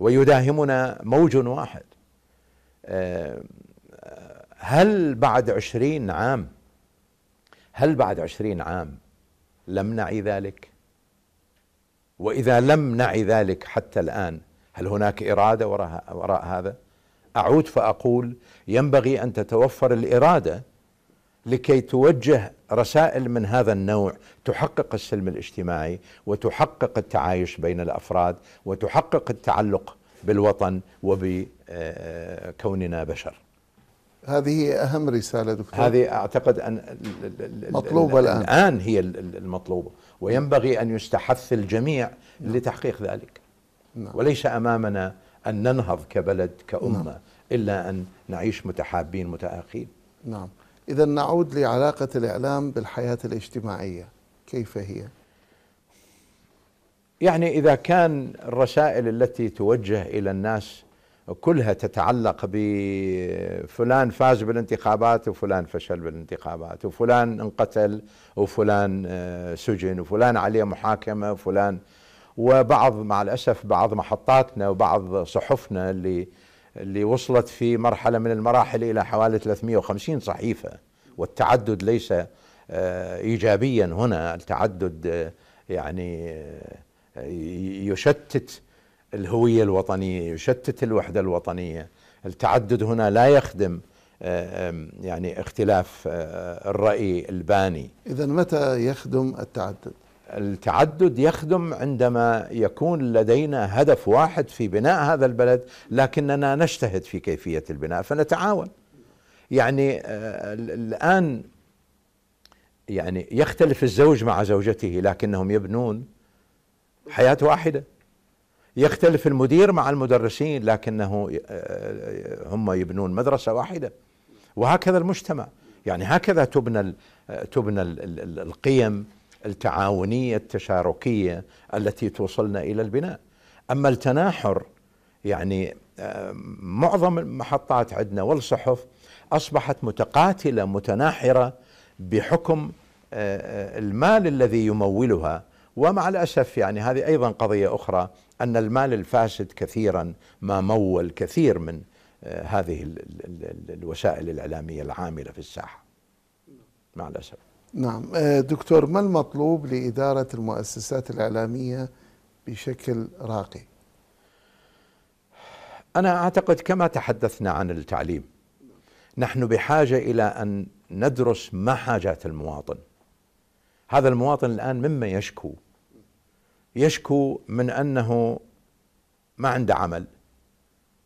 Speaker 2: ويداهمنا موج واحد آه، هل بعد عشرين عام هل بعد عشرين عام لم نعي ذلك وإذا لم نعي ذلك حتى الآن هل هناك إرادة وراء, وراء هذا أعود فأقول ينبغي أن تتوفر الإرادة لكي توجه رسائل من هذا النوع تحقق السلم الاجتماعي وتحقق التعايش بين الافراد وتحقق التعلق بالوطن وبكوننا بشر. هذه اهم رساله دكتور هذه اعتقد ان مطلوبه الان الان هي المطلوبه وينبغي ان يستحث الجميع نعم. لتحقيق ذلك نعم. وليس امامنا ان ننهض كبلد كامه نعم. الا ان نعيش متحابين متآخين نعم إذا نعود لعلاقة
Speaker 1: الإعلام بالحياة الاجتماعية كيف هي؟
Speaker 2: يعني إذا كان الرسائل التي توجه إلى الناس كلها تتعلق بفلان فاز بالانتخابات وفلان فشل بالانتخابات وفلان انقتل وفلان آه، سجن وفلان عليه محاكمة وفلان وبعض مع الأسف بعض محطاتنا وبعض صحفنا اللي اللي وصلت في مرحلة من المراحل إلى حوالي 350 صحيفة والتعدد ليس آه، إيجابيا هنا التعدد آه، يعني آه، يشتت الهوية الوطنية يشتت الوحدة الوطنية التعدد هنا لا يخدم يعني اختلاف الرأي الباني إذا متى يخدم التعدد؟ التعدد يخدم عندما يكون لدينا هدف واحد في بناء هذا البلد لكننا نجتهد في كيفيه البناء فنتعاون يعني آه، الان يعني يختلف الزوج مع زوجته لكنهم يبنون حياه واحده يختلف المدير مع المدرسين لكنه آه، آه، هم يبنون مدرسه واحده وهكذا المجتمع يعني هكذا تبنى تبنى القيم التعاونيه التشاركيه التي توصلنا الى البناء. اما التناحر يعني آه، معظم المحطات عندنا والصحف اصبحت متقاتله متناحره بحكم آه، آه، المال الذي يمولها ومع الاسف يعني هذه ايضا قضيه اخرى ان المال الفاسد كثيرا ما مول كثير من هذه الوسائل الاعلاميه العامله في الساحه مع الاسف
Speaker 1: نعم آه، دكتور ما المطلوب لإدارة المؤسسات الإعلامية
Speaker 2: بشكل راقي أنا أعتقد كما تحدثنا عن التعليم نحن بحاجة إلى أن ندرس ما حاجات المواطن هذا المواطن الآن مما يشكو يشكو من أنه ما عنده عمل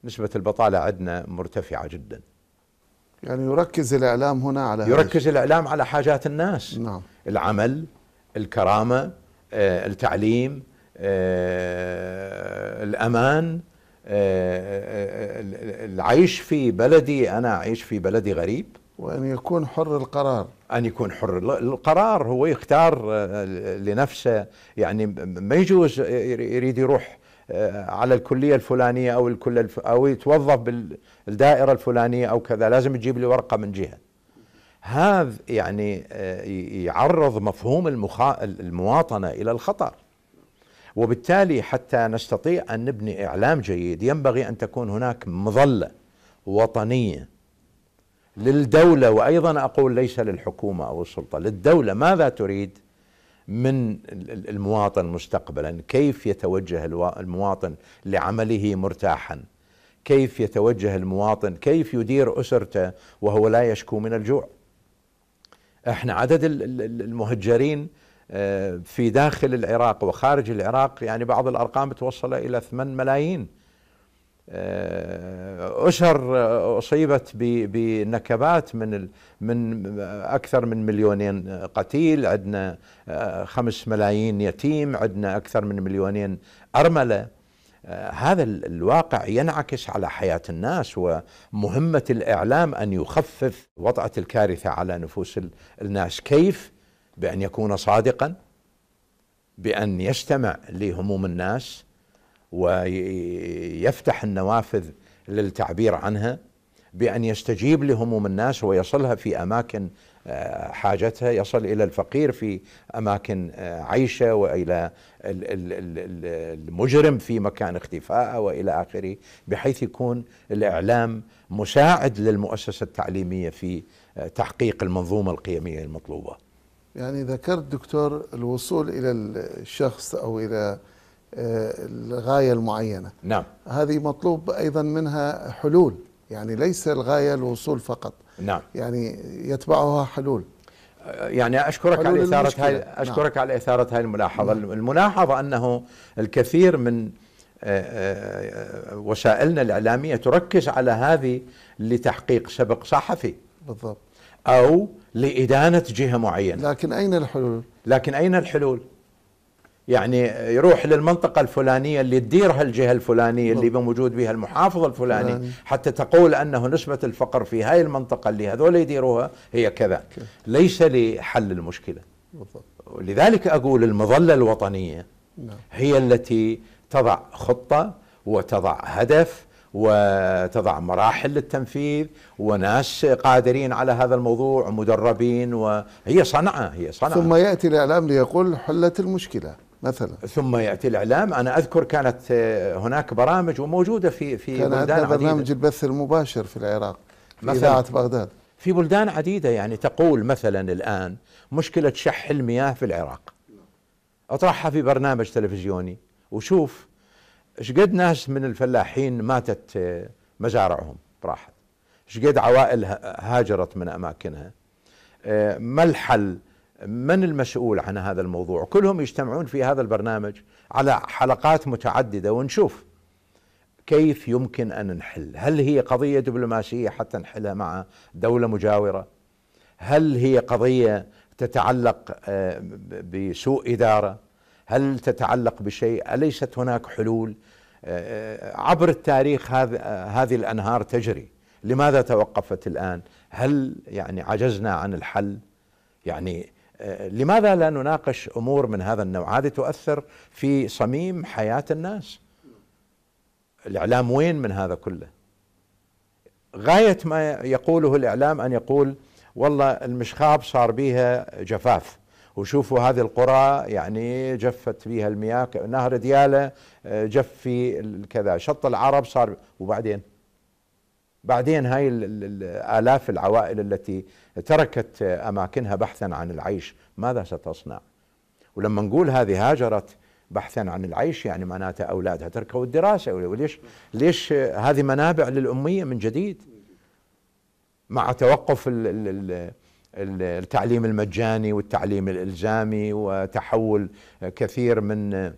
Speaker 2: نسبة البطالة عندنا مرتفعة جدا
Speaker 1: يعني يركز الإعلام هنا على يركز
Speaker 2: هاي. الإعلام على حاجات الناس نعم العمل الكرامة آه، التعليم آه، الأمان آه،, آه،, آه، العيش في بلدي أنا أعيش في بلدي غريب وأن يكون حر القرار أن يكون حر القرار هو يختار آه، لنفسه يعني ما يجوز يريد يروح آه، على الكليه الفلانيه او الكل او يتوظف بالدائره الفلانيه او كذا لازم تجيب لي ورقه من جهه هذا يعني آه، يعرض مفهوم المخا... المواطنه الى الخطر وبالتالي حتى نستطيع ان نبني اعلام جيد ينبغي ان تكون هناك مظله وطنيه للدوله وايضا اقول ليس للحكومه او السلطه للدوله ماذا تريد من المواطن مستقبلا كيف يتوجه المواطن لعمله مرتاحا كيف يتوجه المواطن كيف يدير أسرته وهو لا يشكو من الجوع احنا عدد المهجرين آه، في داخل العراق وخارج العراق يعني بعض الأرقام توصل إلى 8 ملايين آه، أشهر أصيبت بنكبات من من أكثر من مليونين قتيل عندنا آه، خمس ملايين يتيم عندنا أكثر من مليونين أرملة آه، هذا الواقع ينعكس على حياة الناس ومهمة الإعلام أن يخفف وطأة الكارثة على نفوس الناس كيف؟ بأن يكون صادقا بأن يستمع لهموم الناس ويفتح النوافذ للتعبير عنها بأن يستجيب لهموم الناس ويصلها في أماكن آه، حاجتها يصل إلى الفقير في أماكن آه، عيشه وإلى المجرم في مكان اختفائه وإلى آخره بحيث يكون الإعلام مساعد للمؤسسة التعليمية في آه، تحقيق المنظومة القيمية المطلوبة
Speaker 1: يعني ذكرت دكتور الوصول إلى الشخص أو إلى الغاية المعينة نعم هذه مطلوب أيضا منها حلول يعني ليس الغاية الوصول فقط نعم يعني يتبعها حلول
Speaker 2: يعني اشكرك على اثاره هاي نعم. اشكرك نعم. على اثاره هاي الملاحظه نعم. الملاحظه انه الكثير من آه، آه، وسائلنا الاعلاميه تركز على هذه لتحقيق سبق صحفي بالضبط او لادانه جهه معينه لكن اين الحلول لكن اين الحلول يعني يروح للمنطقة الفلانية اللي تديرها الجهة الفلانية اللي موجود بها المحافظ الفلاني حتى تقول أنه نسبة الفقر في هاي المنطقة اللي هذول يديروها هي كذا ليس لحل المشكلة لذلك أقول المظلة الوطنية نعم. هي التي تضع خطة وتضع هدف وتضع مراحل للتنفيذ وناس قادرين على هذا الموضوع ومدربين وهي صنعة هي صنعة ثم يأتي الإعلام ليقول حلت المشكلة مثلا ثم ياتي الاعلام انا اذكر كانت آه، هناك برامج وموجوده في في كان بلدان عديده برنامج البث المباشر في العراق في اذاعه بغداد في بلدان عديده يعني تقول مثلا الان مشكله شح المياه في العراق اطرحها في برنامج تلفزيوني وشوف قد ناس من الفلاحين ماتت آه، مزارعهم راحت قد عوائل هاجرت من اماكنها آه، ما الحل من المسؤول عن هذا الموضوع كلهم يجتمعون في هذا البرنامج على حلقات متعددة ونشوف كيف يمكن أن نحل هل هي قضية دبلوماسية حتى نحلها مع دولة مجاورة هل هي قضية تتعلق آه، بسوء إدارة هل تتعلق بشيء أليست هناك حلول آه، آه، عبر التاريخ هذه الأنهار تجري لماذا توقفت الآن هل يعني عجزنا عن الحل يعني آه، لماذا لا نناقش امور من هذا النوع؟ هذه تؤثر في صميم حياه الناس. الاعلام وين من هذا كله؟ غايه ما يقوله الاعلام ان يقول والله المشخاب صار بيها جفاف وشوفوا هذه القرى يعني جفت بيها المياه نهر دياله آه، جف في كذا شط العرب صار وبعدين بعدين هاي الآلاف العوائل التي تركت أماكنها بحثا عن العيش ماذا ستصنع ولما نقول هذه هاجرت بحثا عن العيش يعني معناتها أولادها تركوا الدراسة وليش ليش هذه منابع للأمية من جديد مع توقف الـ الـ التعليم المجاني والتعليم الإلزامي وتحول كثير من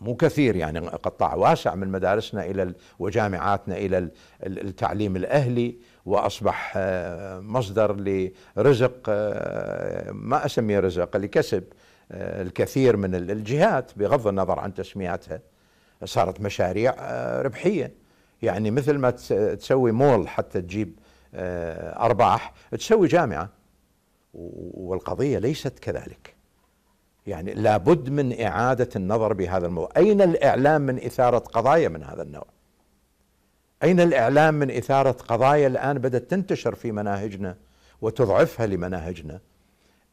Speaker 2: مو كثير يعني قطاع واسع من مدارسنا الى وجامعاتنا الى التعليم الاهلي واصبح آه، مصدر لرزق آه، ما اسميه رزق لكسب آه، الكثير من الجهات بغض النظر عن تسمياتها صارت مشاريع ربحيه يعني مثل ما تسوي مول حتى تجيب ارباح تسوي جامعه والقضيه ليست كذلك يعني لابد من إعادة النظر بهذا الموضوع أين الإعلام من إثارة قضايا من هذا النوع أين الإعلام من إثارة قضايا الآن بدأت تنتشر في مناهجنا وتضعفها لمناهجنا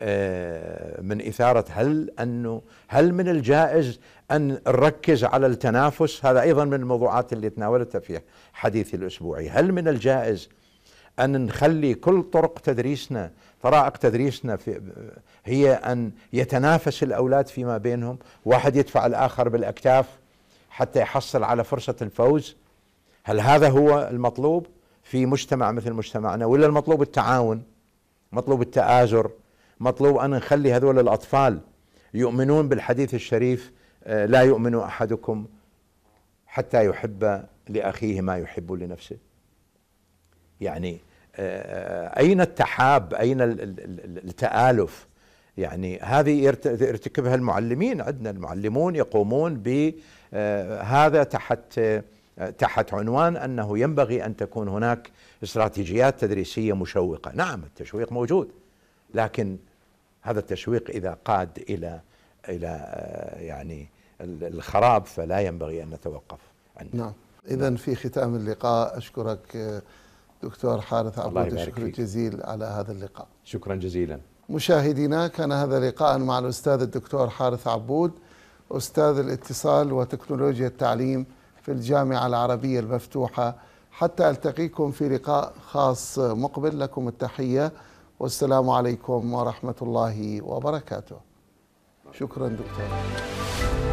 Speaker 2: آه، من إثارة هل أنه هل من الجائز أن نركز على التنافس هذا أيضا من الموضوعات اللي تناولتها في حديثي الأسبوعي هل من الجائز أن نخلي كل طرق تدريسنا طرائق تدريسنا في هي أن يتنافس الأولاد فيما بينهم واحد يدفع الآخر بالأكتاف حتى يحصل على فرصة الفوز هل هذا هو المطلوب في مجتمع مثل مجتمعنا ولا المطلوب التعاون مطلوب التآزر مطلوب أن نخلي هذول الأطفال يؤمنون بالحديث الشريف آه، لا يؤمن أحدكم حتى يحب لأخيه ما يحب لنفسه يعني آه، اين التحاب اين التالف يعني هذه يرتكبها المعلمين عندنا المعلمون يقومون بهذا آه، تحت آه، تحت عنوان انه ينبغي ان تكون هناك استراتيجيات تدريسيه مشوقه، نعم التشويق موجود لكن هذا التشويق اذا قاد الى الى يعني الخراب فلا ينبغي ان نتوقف عنه.
Speaker 1: نعم، اذا في ختام اللقاء اشكرك دكتور حارث عبود الشكر جزيل على هذا اللقاء
Speaker 2: شكرا جزيلا
Speaker 1: مشاهدينا كان هذا لقاء مع الأستاذ الدكتور حارث عبود أستاذ الاتصال وتكنولوجيا التعليم في الجامعة العربية المفتوحة حتى ألتقيكم في لقاء خاص مقبل لكم التحية والسلام عليكم ورحمة الله وبركاته شكرا دكتور